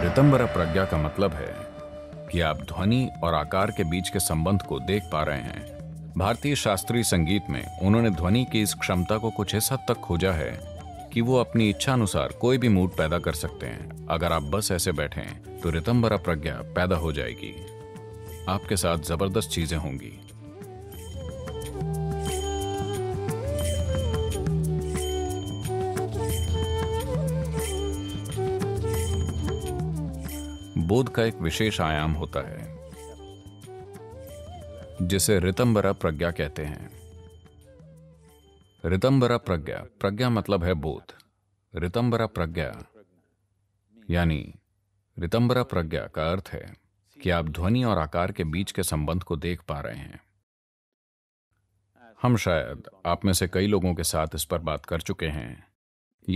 रितंबर प्रज्ञा का मतलब है कि आप ध्वनि और आकार के बीच के संबंध को देख पा रहे हैं भारतीय शास्त्रीय संगीत में उन्होंने ध्वनि की इस क्षमता को कुछ इस हद तक खोजा है कि वो अपनी इच्छा अनुसार कोई भी मूड पैदा कर सकते हैं अगर आप बस ऐसे बैठे तो रितंबरा प्रज्ञा पैदा हो जाएगी आपके साथ जबरदस्त चीजें होंगी बोध का एक विशेष आयाम होता है जिसे रितंबरा प्रज्ञा कहते हैं रितंबरा प्रज्ञा प्रज्ञा मतलब है बोध रितंबरा प्रज्ञा यानी रितंबरा प्रज्ञा का अर्थ है कि आप ध्वनि और आकार के बीच के संबंध को देख पा रहे हैं हम शायद आप में से कई लोगों के साथ इस पर बात कर चुके हैं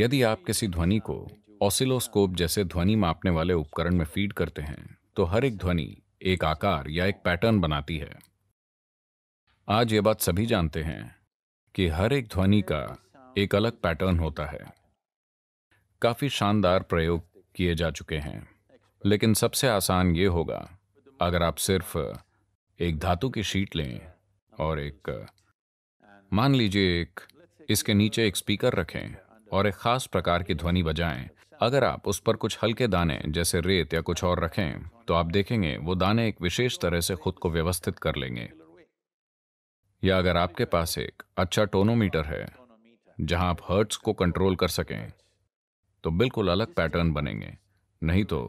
यदि आप किसी ध्वनि को ऑसिलोस्कोप जैसे ध्वनि मापने वाले उपकरण में फीड करते हैं तो हर एक ध्वनि एक आकार या एक पैटर्न बनाती है आज ये बात सभी जानते हैं कि हर एक ध्वनि का एक अलग पैटर्न होता है काफी शानदार प्रयोग किए जा चुके हैं लेकिन सबसे आसान ये होगा अगर आप सिर्फ एक धातु की शीट लें और एक मान लीजिए एक इसके नीचे एक स्पीकर रखें और एक खास प्रकार की ध्वनि बजाएं अगर आप उस पर कुछ हल्के दाने जैसे रेत या कुछ और रखें तो आप देखेंगे वो दाने एक विशेष तरह से खुद को व्यवस्थित कर लेंगे या अगर आपके पास एक अच्छा टोनोमीटर है जहां आप हर्ट्स को कंट्रोल कर सकें तो बिल्कुल अलग पैटर्न बनेंगे नहीं तो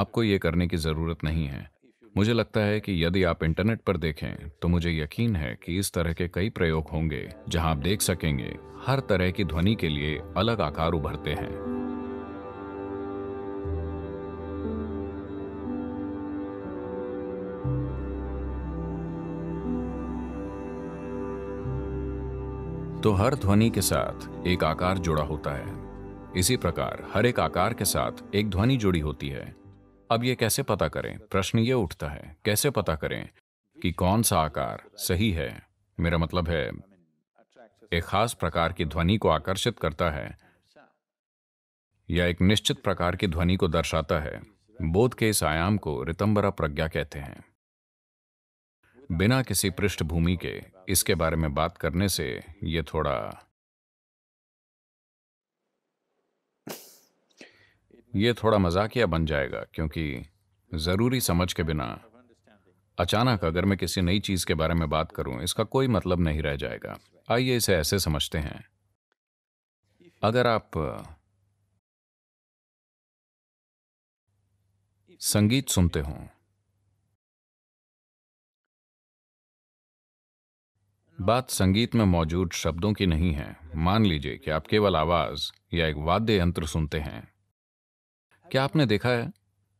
आपको ये करने की ज़रूरत नहीं है मुझे लगता है कि यदि आप इंटरनेट पर देखें तो मुझे यकीन है कि इस तरह के कई प्रयोग होंगे जहां आप देख सकेंगे हर तरह की ध्वनि के लिए अलग आकार उभरते हैं तो हर ध्वनि के साथ एक आकार जुड़ा होता है इसी प्रकार हर एक आकार के साथ एक ध्वनि जुड़ी होती है अब यह कैसे पता करें प्रश्न ये उठता है कैसे पता करें कि कौन सा आकार सही है मेरा मतलब है एक खास प्रकार की ध्वनि को आकर्षित करता है या एक निश्चित प्रकार की ध्वनि को दर्शाता है बोध के इस आयाम को रितंबरा प्रज्ञा कहते हैं बिना किसी पृष्ठभूमि के इसके बारे में बात करने से ये थोड़ा ये थोड़ा मजाकिया बन जाएगा क्योंकि ज़रूरी समझ के बिना अचानक अगर मैं किसी नई चीज़ के बारे में बात करूं, इसका कोई मतलब नहीं रह जाएगा आइए इसे ऐसे समझते हैं अगर आप संगीत सुनते हों बात संगीत में मौजूद शब्दों की नहीं है मान लीजिए कि आप केवल आवाज या एक वाद्य यंत्र सुनते हैं क्या आपने देखा है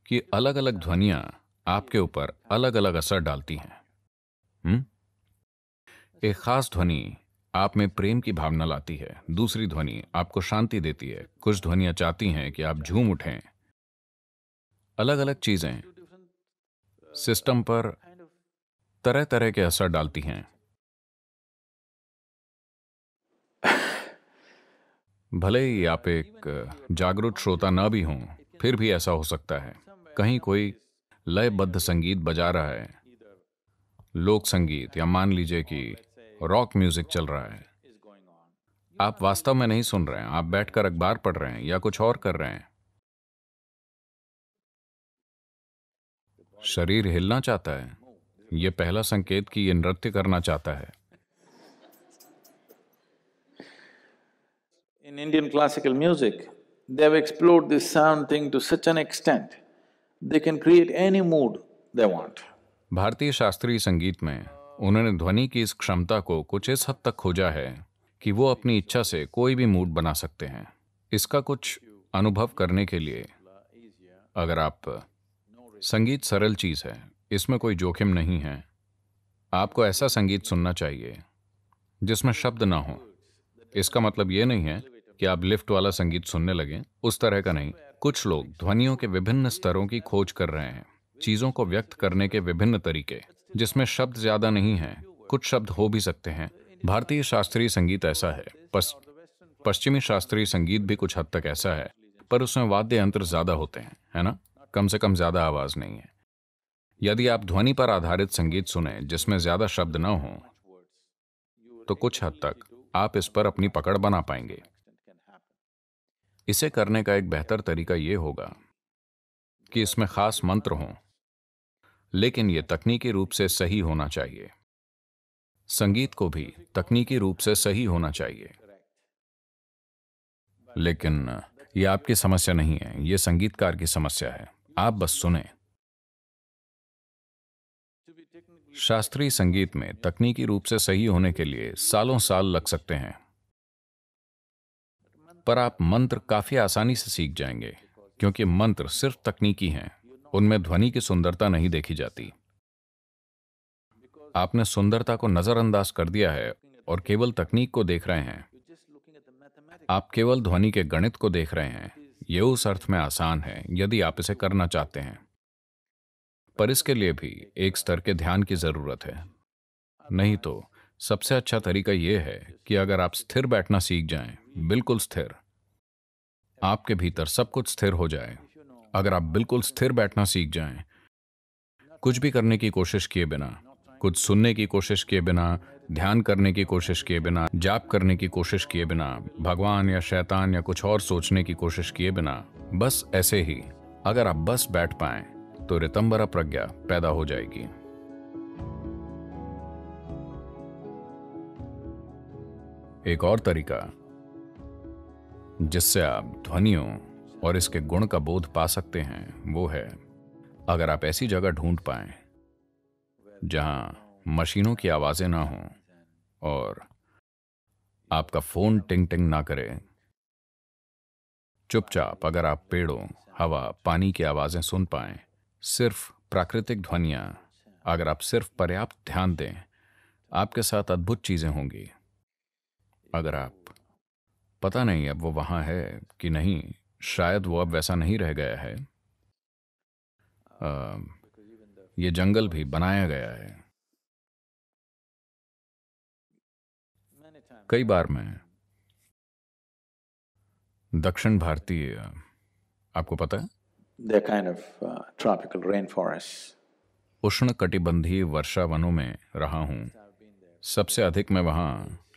कि अलग अलग ध्वनियां आपके ऊपर अलग अलग असर डालती हैं हम्म एक खास ध्वनि आप में प्रेम की भावना लाती है दूसरी ध्वनि आपको शांति देती है कुछ ध्वनियां चाहती हैं कि आप झूम उठें अलग अलग चीजें सिस्टम पर तरह तरह के असर डालती हैं भले ही आप एक जागरूक श्रोता ना भी हों फिर भी ऐसा हो सकता है कहीं कोई लयबद्ध संगीत बजा रहा है लोक संगीत या मान लीजिए कि रॉक म्यूजिक चल रहा है आप वास्तव में नहीं सुन रहे हैं आप बैठकर अखबार पढ़ रहे हैं या कुछ और कर रहे हैं शरीर हिलना चाहता है यह पहला संकेत कि यह नृत्य करना चाहता है In Indian classical music, they've explored this sound thing to such an extent, they can create any mood they want. भारतीय शास्त्रीय संगीत में उन्होंने ध्वनि की इस क्षमता को कुछ इस हद तक खोजा है कि वो अपनी इच्छा से कोई भी मूड बना सकते हैं इसका कुछ अनुभव करने के लिए अगर आप संगीत सरल चीज है इसमें कोई जोखिम नहीं है आपको ऐसा संगीत सुनना चाहिए जिसमें शब्द ना हो इसका मतलब ये नहीं है कि आप लिफ्ट वाला संगीत सुनने लगे उस तरह का नहीं कुछ लोग ध्वनियों के विभिन्न स्तरों की खोज कर रहे हैं चीजों को व्यक्त करने के विभिन्न तरीके जिसमें शब्द ज्यादा नहीं है कुछ शब्द हो भी सकते हैं भारतीय शास्त्रीय संगीत ऐसा है पस, पश्चिमी शास्त्रीय संगीत भी कुछ हद तक ऐसा है पर उसमें वाद्य यंत्र ज्यादा होते हैं है ना कम से कम ज्यादा आवाज नहीं है यदि आप ध्वनि पर आधारित संगीत सुने जिसमें ज्यादा शब्द न हो तो कुछ हद तक आप इस पर अपनी पकड़ बना पाएंगे इसे करने का एक बेहतर तरीका यह होगा कि इसमें खास मंत्र हों लेकिन यह तकनीकी रूप से सही होना चाहिए संगीत को भी तकनीकी रूप से सही होना चाहिए लेकिन यह आपकी समस्या नहीं है यह संगीतकार की समस्या है आप बस सुने शास्त्रीय संगीत में तकनीकी रूप से सही होने के लिए सालों साल लग सकते हैं पर आप मंत्र काफी आसानी से सीख जाएंगे क्योंकि मंत्र सिर्फ तकनीकी हैं उनमें ध्वनि की सुंदरता नहीं देखी जाती आपने सुंदरता को नजरअंदाज कर दिया है और केवल तकनीक को देख रहे हैं आप केवल ध्वनि के गणित को देख रहे हैं यह उस अर्थ में आसान है यदि आप इसे करना चाहते हैं पर इसके लिए भी एक स्तर के ध्यान की जरूरत है नहीं तो सबसे अच्छा तरीका यह है कि अगर आप स्थिर बैठना सीख जाएं, बिल्कुल स्थिर आपके भीतर सब कुछ स्थिर हो जाए अगर आप बिल्कुल स्थिर बैठना सीख जाएं, कुछ भी करने की कोशिश किए बिना कुछ सुनने की कोशिश किए बिना ध्यान करने की कोशिश किए बिना जाप करने की कोशिश किए बिना भगवान या शैतान या कुछ और सोचने की कोशिश किए बिना बस ऐसे ही अगर आप बस बैठ पाए तो रितंबरा प्रज्ञा पैदा हो जाएगी एक और तरीका जिससे आप ध्वनियों और इसके गुण का बोध पा सकते हैं वो है अगर आप ऐसी जगह ढूंढ पाए जहां मशीनों की आवाजें ना हों और आपका फोन टिंग टिंग ना करे चुपचाप अगर आप पेड़ों हवा पानी की आवाजें सुन पाए सिर्फ प्राकृतिक ध्वनियां अगर आप सिर्फ पर्याप्त ध्यान दें आपके साथ अद्भुत चीजें होंगी अगर आप पता नहीं अब वो वहां है कि नहीं शायद वो अब वैसा नहीं रह गया है आ, ये जंगल भी बनाया गया है कई बार मैं दक्षिण भारतीय आपको पता है kind of, uh, उष्ण कटिबंधीय वर्षा वनों में रहा हूं सबसे अधिक मैं वहां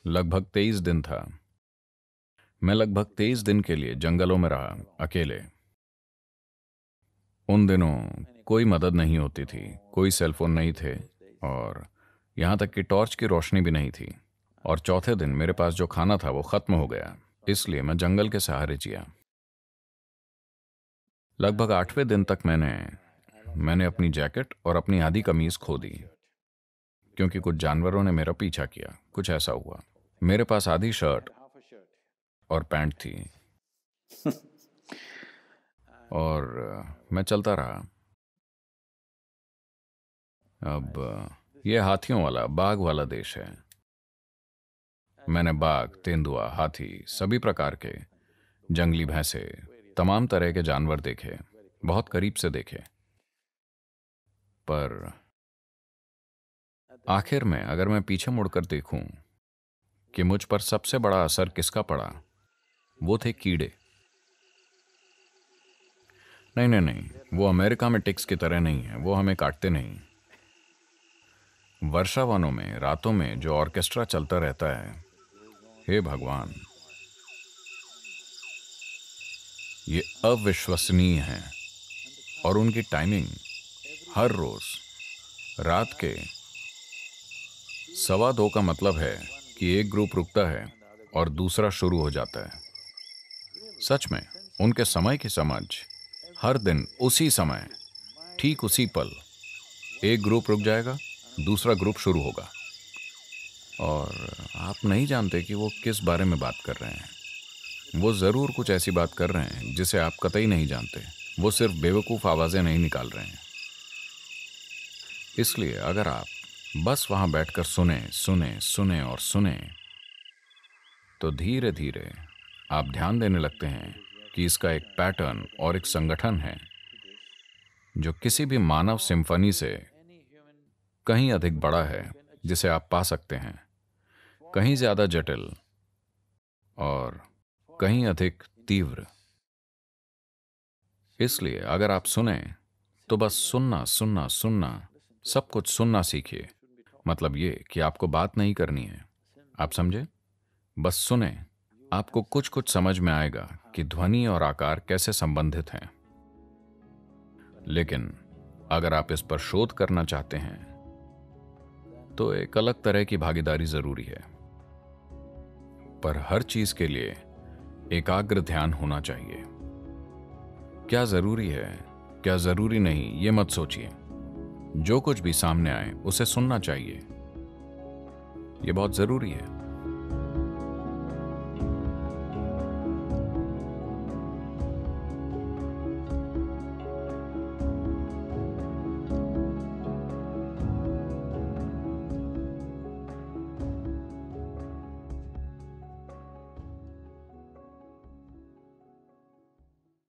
लगभग तेईस दिन था मैं लगभग तेईस दिन के लिए जंगलों में रहा अकेले उन दिनों कोई मदद नहीं होती थी कोई सेलफोन नहीं थे और यहाँ तक कि टॉर्च की रोशनी भी नहीं थी और चौथे दिन मेरे पास जो खाना था वो ख़त्म हो गया इसलिए मैं जंगल के सहारे जिया लगभग आठवें दिन तक मैंने मैंने अपनी जैकेट और अपनी आधी कमीज खो दी क्योंकि कुछ जानवरों ने मेरा पीछा किया कुछ ऐसा हुआ मेरे पास आधी शर्ट और पैंट थी और मैं चलता रहा अब ये हाथियों वाला बाघ वाला देश है मैंने बाघ तेंदुआ हाथी सभी प्रकार के जंगली भैंसे तमाम तरह के जानवर देखे बहुत करीब से देखे पर आखिर में अगर मैं पीछे मुड़कर देखूं कि मुझ पर सबसे बड़ा असर किसका पड़ा वो थे कीड़े नहीं नहीं नहीं वो अमेरिका में टिक्स की तरह नहीं है वो हमें काटते नहीं वर्षा वनों में रातों में जो ऑर्केस्ट्रा चलता रहता है हे भगवान ये अविश्वसनीय है और उनकी टाइमिंग हर रोज रात के सवा दो का मतलब है कि एक ग्रुप रुकता है और दूसरा शुरू हो जाता है सच में उनके समय की समझ हर दिन उसी समय ठीक उसी पल एक ग्रुप रुक जाएगा दूसरा ग्रुप शुरू होगा और आप नहीं जानते कि वो किस बारे में बात कर रहे हैं वो ज़रूर कुछ ऐसी बात कर रहे हैं जिसे आप कतई नहीं जानते वो सिर्फ बेवकूफ़ आवाज़ें नहीं निकाल रहे हैं इसलिए अगर आप बस वहां बैठकर सुने सुने सुने और सुने तो धीरे धीरे आप ध्यान देने लगते हैं कि इसका एक पैटर्न और एक संगठन है जो किसी भी मानव सिम्फनी से कहीं अधिक बड़ा है जिसे आप पा सकते हैं कहीं ज्यादा जटिल और कहीं अधिक तीव्र इसलिए अगर आप सुने तो बस सुनना सुनना सुनना सब कुछ सुनना सीखिए मतलब ये कि आपको बात नहीं करनी है आप समझे बस सुने आपको कुछ कुछ समझ में आएगा कि ध्वनि और आकार कैसे संबंधित हैं लेकिन अगर आप इस पर शोध करना चाहते हैं तो एक अलग तरह की भागीदारी जरूरी है पर हर चीज के लिए एकाग्र ध्यान होना चाहिए क्या जरूरी है क्या जरूरी नहीं ये मत सोचिए जो कुछ भी सामने आए उसे सुनना चाहिए यह बहुत ज़रूरी है